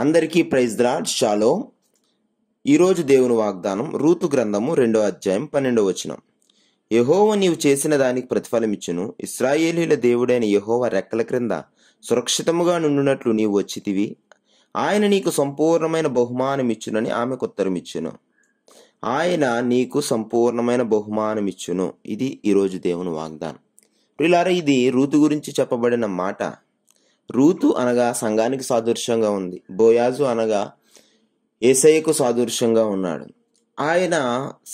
అందరికీ praise ద్రాడ్ shallow ఈరోజు దేవుని వాగ్దానం రూతు గ్రంథము రెండో అధ్యాయం పన్నెండో వచనం యహోవ నీవు చేసిన దానికి ప్రతిఫలమిచ్చును ఇస్రాయేలీల దేవుడైన యహోవ రెక్కల క్రింద సురక్షితముగా నుండునట్లు నీవు వచ్చితివి ఆయన నీకు సంపూర్ణమైన బహుమానం ఇచ్చునని ఆమెకు ఉత్తరమిచ్చును ఆయన నీకు సంపూర్ణమైన బహుమానం ఇచ్చును ఇది ఈరోజు దేవుని వాగ్దానం ప్రిలారా ఇది రూతు గురించి చెప్పబడిన మాట రూతు అనగా సంఘానికి సాదృశ్యంగా ఉంది బోయాజు అనగా ఏసయ్యకు సాదృశ్యంగా ఉన్నాడు ఆయన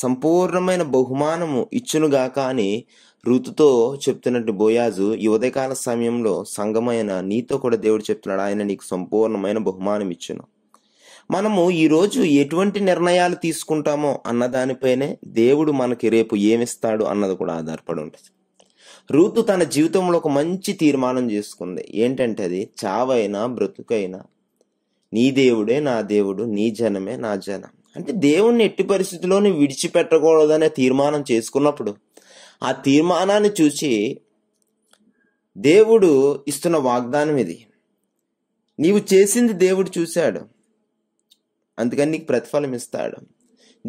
సంపూర్ణమైన బహుమానము ఇచ్చునుగాక అని రుతుతో చెప్తున్నట్టు బోయాజు ఈ ఉదయకాల సమయంలో సంగమైన నీతో కూడా దేవుడు చెప్తున్నాడు ఆయన నీకు సంపూర్ణమైన బహుమానం ఇచ్చును మనము ఈరోజు ఎటువంటి నిర్ణయాలు తీసుకుంటామో అన్నదానిపైనే దేవుడు మనకి రేపు ఏమిస్తాడు అన్నది కూడా ఆధారపడి ఉంటుంది రూతు తన జీవితంలో ఒక మంచి తీర్మానం చేసుకుంది ఏంటంటే అది చావైనా బ్రతుకైనా నీ దేవుడే నా దేవుడు నీ జనమే నా జనం అంటే దేవుణ్ణి ఎట్టి పరిస్థితుల్లోని విడిచిపెట్టకూడదనే తీర్మానం చేసుకున్నప్పుడు ఆ తీర్మానాన్ని చూసి దేవుడు ఇస్తున్న వాగ్దానం ఇది నీవు చేసింది దేవుడు చూశాడు అందుకని నీకు ప్రతిఫలం ఇస్తాడు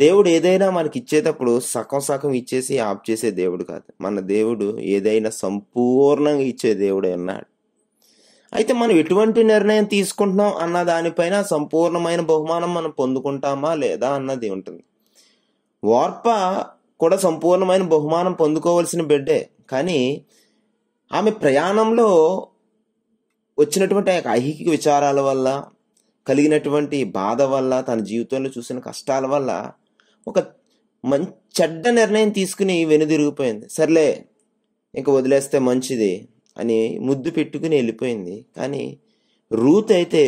దేవుడు ఏదైనా మనకి ఇచ్చేటప్పుడు సగం సగం ఇచ్చేసి ఆప్ చేసే దేవుడు కాదు మన దేవుడు ఏదైనా సంపూర్ణంగా ఇచ్చే దేవుడే అన్నాడు అయితే మనం ఎటువంటి నిర్ణయం తీసుకుంటున్నాం అన్న దానిపైన సంపూర్ణమైన బహుమానం మనం పొందుకుంటామా లేదా అన్నది ఉంటుంది వార్ప కూడా సంపూర్ణమైన బహుమానం పొందుకోవలసిన బిడ్డే కానీ ఆమె ప్రయాణంలో వచ్చినటువంటి ఆ యొక్క ఐహిక విచారాల వల్ల కలిగినటువంటి బాధ వల్ల తన జీవితంలో చూసిన కష్టాల వల్ల ఒక మంచి చెడ్డ నిర్ణయం తీసుకుని వెనుదిరిగిపోయింది సర్లే ఇంక వదిలేస్తే మంచిది అని ముద్దు పెట్టుకుని వెళ్ళిపోయింది కానీ రూత్ అయితే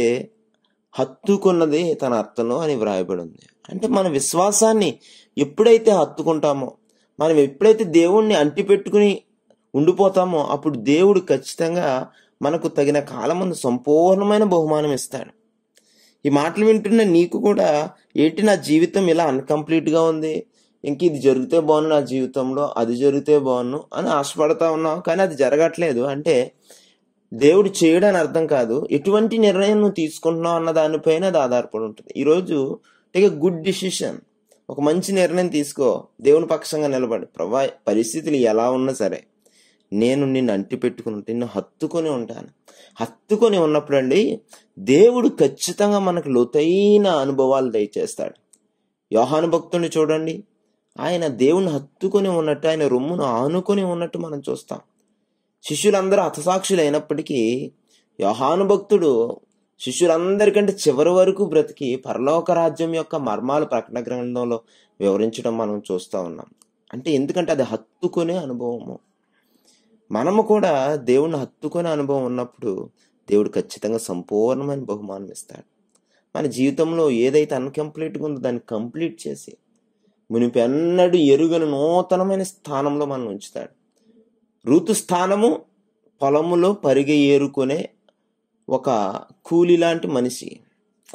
హత్తుకున్నది తన అత్తను అని వ్రాయబడి ఉంది అంటే మన విశ్వాసాన్ని ఎప్పుడైతే హత్తుకుంటామో మనం ఎప్పుడైతే దేవుణ్ణి అంటిపెట్టుకుని ఉండిపోతామో అప్పుడు దేవుడు ఖచ్చితంగా మనకు తగిన కాలమందు సంపూర్ణమైన బహుమానం ఇస్తాడు ఈ మాటలు వింటున్న నీకు కూడా ఏంటి నా జీవితం ఇలా అన్కంప్లీట్గా ఉంది ఇంక ఇది జరిగితే బాగును నా జీవితంలో అది జరిగితే బాగున్ను అని ఆశపడతా ఉన్నావు కానీ అది జరగట్లేదు అంటే దేవుడు చేయడని అర్థం కాదు ఎటువంటి నిర్ణయం నువ్వు తీసుకుంటున్నావు అన్న దానిపైన అది ఆధారపడి ఉంటుంది ఈరోజు టేక్ ఎ గుడ్ డిసిషన్ ఒక మంచి నిర్ణయం తీసుకో దేవుని పక్షంగా నిలబడి ప్రభా పరిస్థితులు ఎలా ఉన్నా సరే నేను నిన్ను అంటి పెట్టుకుని నిన్ను హత్తుకొని ఉంటాను హత్తుకొని ఉన్నప్పుడు అండి దేవుడు ఖచ్చితంగా మనకు లోతైన అనుభవాలు దయచేస్తాడు యోహాను భక్తుని చూడండి ఆయన దేవుని హత్తుకొని ఉన్నట్టు ఆయన రొమ్మును ఆనుకొని ఉన్నట్టు మనం చూస్తాం శిష్యులందరూ హతసాక్షులు అయినప్పటికీ యోహాను భక్తుడు శిష్యులందరికంటే చివరి వరకు బ్రతికి పరలోక రాజ్యం యొక్క మర్మాలు ప్రకటన గ్రంథంలో వివరించడం మనం చూస్తూ ఉన్నాం అంటే ఎందుకంటే అది హత్తుకునే అనుభవము మనము కూడా దేవుణ్ణి హత్తుకునే అనుభవం ఉన్నప్పుడు దేవుడు ఖచ్చితంగా సంపూర్ణమైన బహుమానం ఇస్తాడు మన జీవితంలో ఏదైతే అన్కంప్లీట్గా ఉందో దాన్ని కంప్లీట్ చేసి అన్నడు ఎరుగని నూతనమైన స్థానంలో మనం ఉంచుతాడు ఋతు స్థానము పొలములో పరిగె ఏరుకునే ఒక కూలి లాంటి మనిషి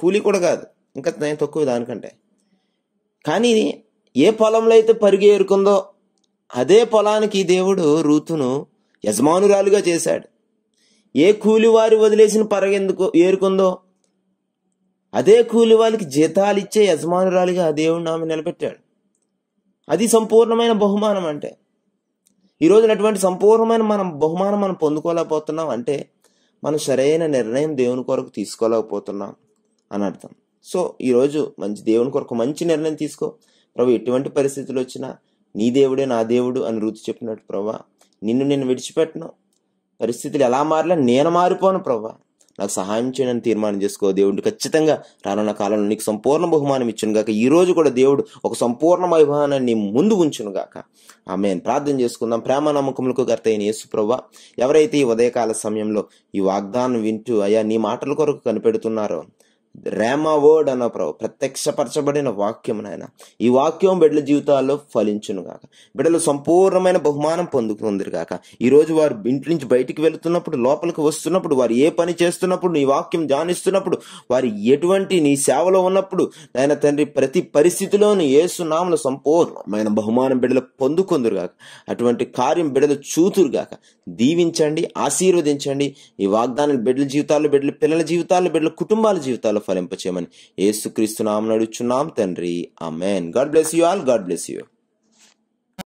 కూలి కూడా కాదు ఇంకా నేను తక్కువ దానికంటే కానీ ఏ పొలంలో అయితే పరిగె ఏరుకుందో అదే పొలానికి దేవుడు ఋతును యజమానురాలుగా చేశాడు ఏ కూలివారు వదిలేసిన పరగెందుకు ఏరుకుందో అదే కూలి జీతాలు ఇచ్చే యజమానురాలుగా దేవుడు ఆమె నిలబెట్టాడు అది సంపూర్ణమైన బహుమానం అంటే ఈరోజు అటువంటి సంపూర్ణమైన మనం బహుమానం మనం పొందుకోలేకపోతున్నాం అంటే మనం సరైన నిర్ణయం దేవుని కొరకు తీసుకోలేకపోతున్నాం అని అర్థం సో ఈరోజు మంచి దేవుని కొరకు మంచి నిర్ణయం తీసుకో ప్రభు ఎటువంటి పరిస్థితులు వచ్చినా నీ దేవుడే నా దేవుడు అని రుచి చెప్పినట్టు ప్రభా నిన్ను నేను విడిచిపెట్టను పరిస్థితులు ఎలా మారలే నేను మారిపోను ప్రభా నాకు సహాయం చేయడానికి తీర్మానం చేసుకో దేవుడు ఖచ్చితంగా రానున్న కాలంలో నీకు సంపూర్ణ బహుమానం ఇచ్చును గాక ఈ రోజు కూడా దేవుడు ఒక సంపూర్ణ బహుమానాన్ని ముందు ఉంచును గాక ఆమె ప్రార్థన చేసుకుందాం ప్రేమ నమ్మకములకు గత అయిన యేసుప్రభ ఎవరైతే ఈ ఉదయకాల సమయంలో ఈ వాగ్దానం వింటూ అయ్యా నీ మాటల కొరకు కనిపెడుతున్నారో వర్డ్ అన్న ప్రభు ప్రత్యక్షపరచబడిన వాక్యం నాయన ఈ వాక్యం బిడ్డల జీవితాల్లో ఫలించును గాక బిడ్డలు సంపూర్ణమైన బహుమానం పొందుకుందరు గాక ఈరోజు వారు ఇంటి నుంచి బయటికి వెళుతున్నప్పుడు లోపలికి వస్తున్నప్పుడు వారు ఏ పని చేస్తున్నప్పుడు నీ వాక్యం ధ్యానిస్తున్నప్పుడు వారు ఎటువంటి నీ సేవలో ఉన్నప్పుడు నాయన తండ్రి ప్రతి పరిస్థితిలోనూ ఏసునామలు సంపూర్ణమైన బహుమానం బిడ్డలు పొందుకుందరు గాక అటువంటి కార్యం బిడ్డలు చూతురు గాక దీవించండి ఆశీర్వదించండి ఈ వాగ్దానం బిడ్డల జీవితాల్లో బిడ్డల పిల్లల జీవితాల్లో బిడ్డల కుటుంబాల జీవితాల్లో ఫలింపచేయమని ఏసుక్రీస్తు నామ నడుచున్నాం తండ్రి amen god bless you all god bless you